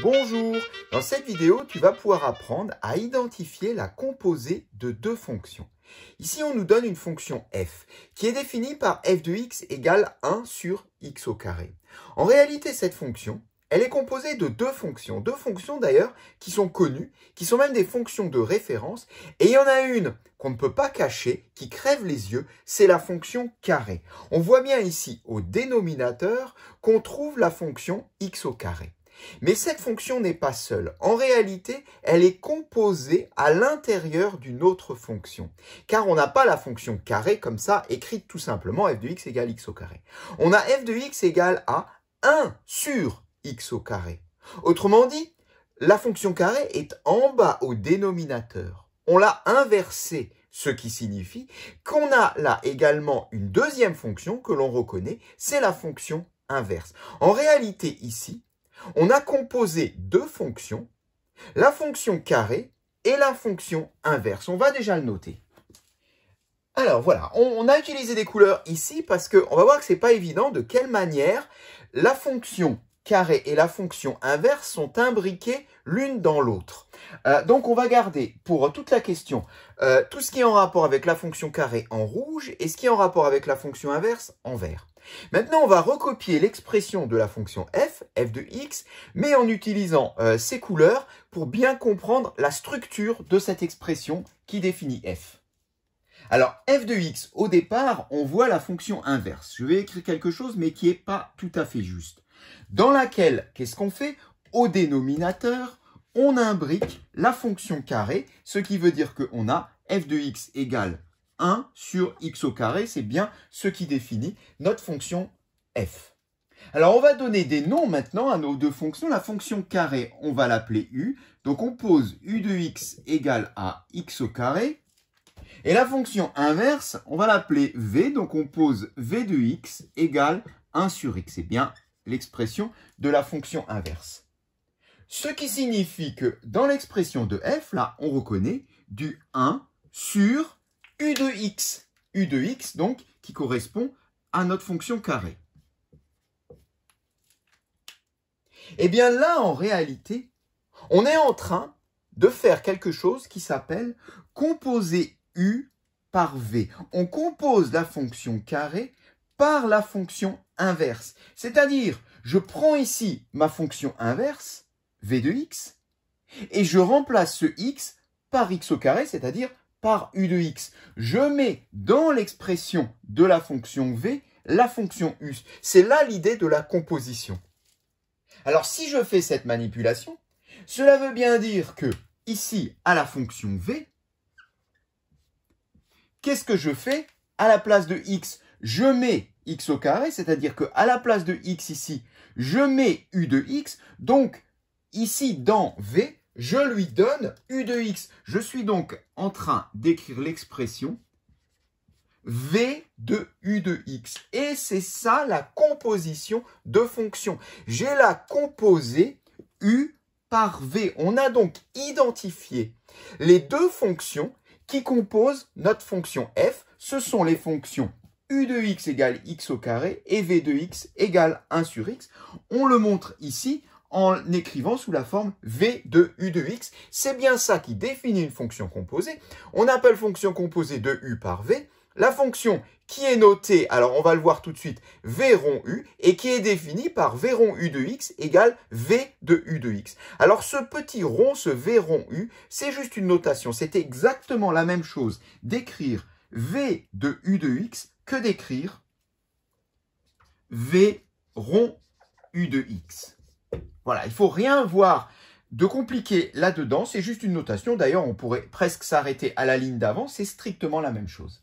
Bonjour Dans cette vidéo, tu vas pouvoir apprendre à identifier la composée de deux fonctions. Ici, on nous donne une fonction f, qui est définie par f de x égale 1 sur x au carré. En réalité, cette fonction, elle est composée de deux fonctions, deux fonctions d'ailleurs qui sont connues, qui sont même des fonctions de référence, et il y en a une qu'on ne peut pas cacher, qui crève les yeux, c'est la fonction carré. On voit bien ici au dénominateur qu'on trouve la fonction x au carré. Mais cette fonction n'est pas seule. En réalité, elle est composée à l'intérieur d'une autre fonction. Car on n'a pas la fonction carré comme ça, écrite tout simplement f de x égale x au carré. On a f de x égale à 1 sur x au carré. Autrement dit, la fonction carré est en bas au dénominateur. On l'a inversée, ce qui signifie qu'on a là également une deuxième fonction que l'on reconnaît, c'est la fonction inverse. En réalité, ici, on a composé deux fonctions, la fonction carré et la fonction inverse. On va déjà le noter. Alors voilà, on, a utilisé des couleurs ici parce qu'on va voir que ce n'est pas évident de quelle manière la fonction carré et la fonction inverse sont imbriquées l'une dans l'autre. Euh, donc on va garder pour toute la question euh, tout ce qui est en rapport avec la fonction carré en rouge et ce qui est en rapport avec la fonction inverse en vert. Maintenant, on va recopier l'expression de la fonction f, f de x, mais en utilisant euh, ces couleurs pour bien comprendre la structure de cette expression qui définit f. Alors, f de x, au départ, on voit la fonction inverse. Je vais écrire quelque chose, mais qui n'est pas tout à fait juste. Dans laquelle, qu'est-ce qu'on fait Au dénominateur, on imbrique la fonction carré, ce qui veut dire qu'on a f de x égale 1 sur x au carré, c'est bien ce qui définit notre fonction f. Alors on va donner des noms maintenant à nos deux fonctions. La fonction carré, on va l'appeler u. Donc on pose u de x égale à x au carré. Et la fonction inverse, on va l'appeler v. Donc on pose v de x égale 1 sur x. C'est bien l'expression de la fonction inverse. Ce qui signifie que dans l'expression de f, là, on reconnaît du 1 sur U de x. U x, donc, qui correspond à notre fonction carré. Eh bien là, en réalité, on est en train de faire quelque chose qui s'appelle composer U par V. On compose la fonction carré par la fonction inverse. C'est-à-dire, je prends ici ma fonction inverse, V de x, et je remplace ce x par x au carré, c'est-à-dire par u de x. Je mets dans l'expression de la fonction v la fonction u. C'est là l'idée de la composition. Alors si je fais cette manipulation, cela veut bien dire que ici, à la fonction v, qu'est-ce que je fais à la place de x Je mets x au carré, c'est-à-dire qu'à à la place de x ici, je mets u de x. Donc ici, dans v, je lui donne U de x. Je suis donc en train d'écrire l'expression V de U de x. Et c'est ça la composition de fonctions. J'ai la composée U par V. On a donc identifié les deux fonctions qui composent notre fonction f. Ce sont les fonctions u de x égale x au carré et v de x égale 1 sur x. On le montre ici en écrivant sous la forme V de U de X. C'est bien ça qui définit une fonction composée. On appelle fonction composée de U par V la fonction qui est notée, alors on va le voir tout de suite, V rond U, et qui est définie par V rond U de X égale V de U de X. Alors ce petit rond, ce V rond U, c'est juste une notation. C'est exactement la même chose d'écrire V de U de X que d'écrire V rond U de X. Voilà, il ne faut rien voir de compliqué là-dedans, c'est juste une notation. D'ailleurs, on pourrait presque s'arrêter à la ligne d'avant, c'est strictement la même chose.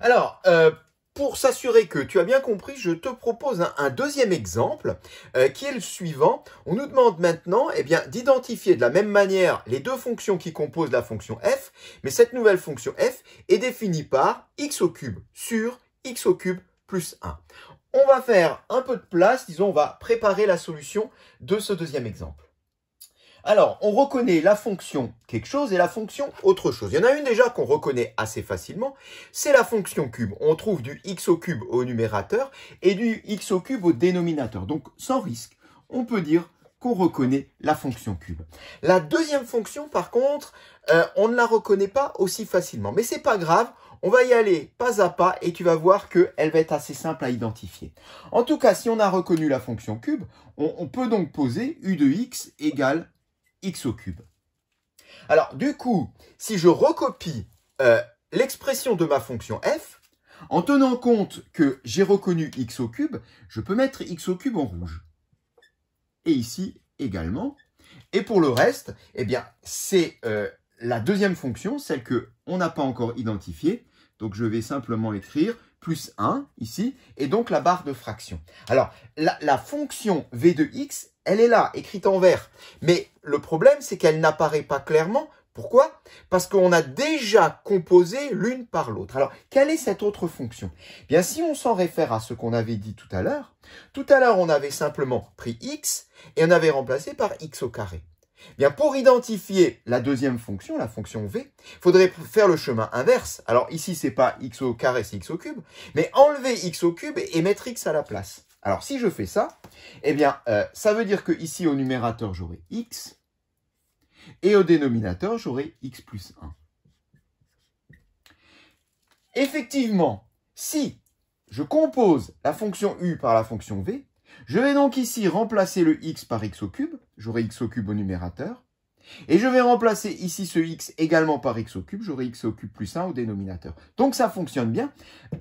Alors, euh, pour s'assurer que tu as bien compris, je te propose un, deuxième exemple euh, qui est le suivant. On nous demande maintenant eh d'identifier de la même manière les deux fonctions qui composent la fonction f, mais cette nouvelle fonction f est définie par x au cube sur x au cube plus 1 on va faire un peu de place, disons, on va préparer la solution de ce deuxième exemple. Alors, on reconnaît la fonction quelque chose et la fonction autre chose. Il y en a une déjà qu'on reconnaît assez facilement, c'est la fonction cube. On trouve du x au cube au numérateur et du x au cube au dénominateur. Donc, sans risque, on peut dire qu'on reconnaît la fonction cube. La deuxième fonction, par contre, euh, on ne la reconnaît pas aussi facilement. Mais ce c'est pas grave, on va y aller pas à pas et tu vas voir qu'elle va être assez simple à identifier. En tout cas, si on a reconnu la fonction cube, on, peut donc poser u de x égale x au cube. Alors du coup, si je recopie euh, l'expression de ma fonction f, en tenant compte que j'ai reconnu x au cube, je peux mettre x au cube en rouge. Et ici également. Et pour le reste, eh bien, c'est euh, la deuxième fonction, celle qu'on n'a pas encore identifiée, donc je vais simplement écrire plus 1 ici, et donc la barre de fraction. Alors, la, fonction v de x, elle est là, écrite en vert. Mais le problème, c'est qu'elle n'apparaît pas clairement. Pourquoi Parce qu'on a déjà composé l'une par l'autre. Alors, quelle est cette autre fonction eh Bien, si on s'en réfère à ce qu'on avait dit tout à l'heure, tout à l'heure, on avait simplement pris x et on avait remplacé par x au carré. Eh bien, pour identifier la deuxième fonction, la fonction v, il faudrait faire le chemin inverse. Alors ici, c'est pas x au carré, c'est x au cube, mais enlever x au cube et mettre x à la place. Alors si je fais ça, eh bien, euh, ça veut dire que ici au numérateur, j'aurai x, et au dénominateur, j'aurai x plus 1. Effectivement, si je compose la fonction u par la fonction v, je vais donc ici remplacer le x par x au cube, j'aurai x au cube au numérateur, et je vais remplacer ici ce x également par x au cube, j'aurai x au cube plus 1 au dénominateur. Donc ça fonctionne bien.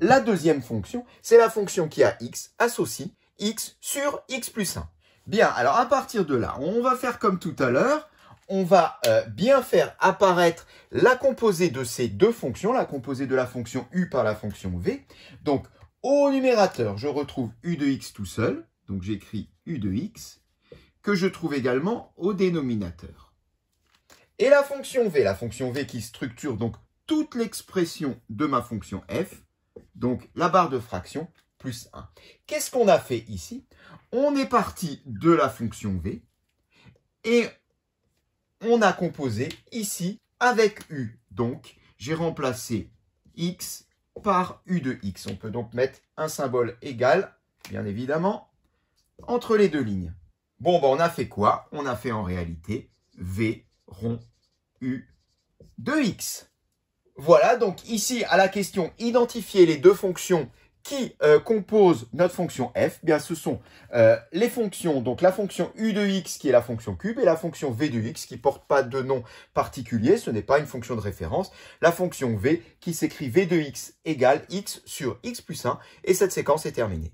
La deuxième fonction, c'est la fonction qui a x associe x sur x plus 1. Bien, alors à partir de là, on va faire comme tout à l'heure, on va euh, bien faire apparaître la composée de ces deux fonctions, la composée de la fonction u par la fonction v. Donc au numérateur, je retrouve u de x tout seul, donc j'écris u de x, que je trouve également au dénominateur. Et la fonction v, la fonction v qui structure donc toute l'expression de ma fonction f, donc la barre de fraction plus 1. Qu'est-ce qu'on a fait ici On est parti de la fonction v et on a composé ici avec u. Donc, j'ai remplacé x par u de x. On peut donc mettre un symbole égal, bien évidemment, entre les deux lignes. Bon, ben, on a fait quoi On a fait en réalité V rond U de X. Voilà, donc ici, à la question, identifier les deux fonctions qui euh, composent notre fonction f, eh bien ce sont euh, les fonctions, donc la fonction u de x qui est la fonction cube et la fonction v de x qui porte pas de nom particulier, ce n'est pas une fonction de référence, la fonction v qui s'écrit v de x égale x sur x plus 1 et cette séquence est terminée.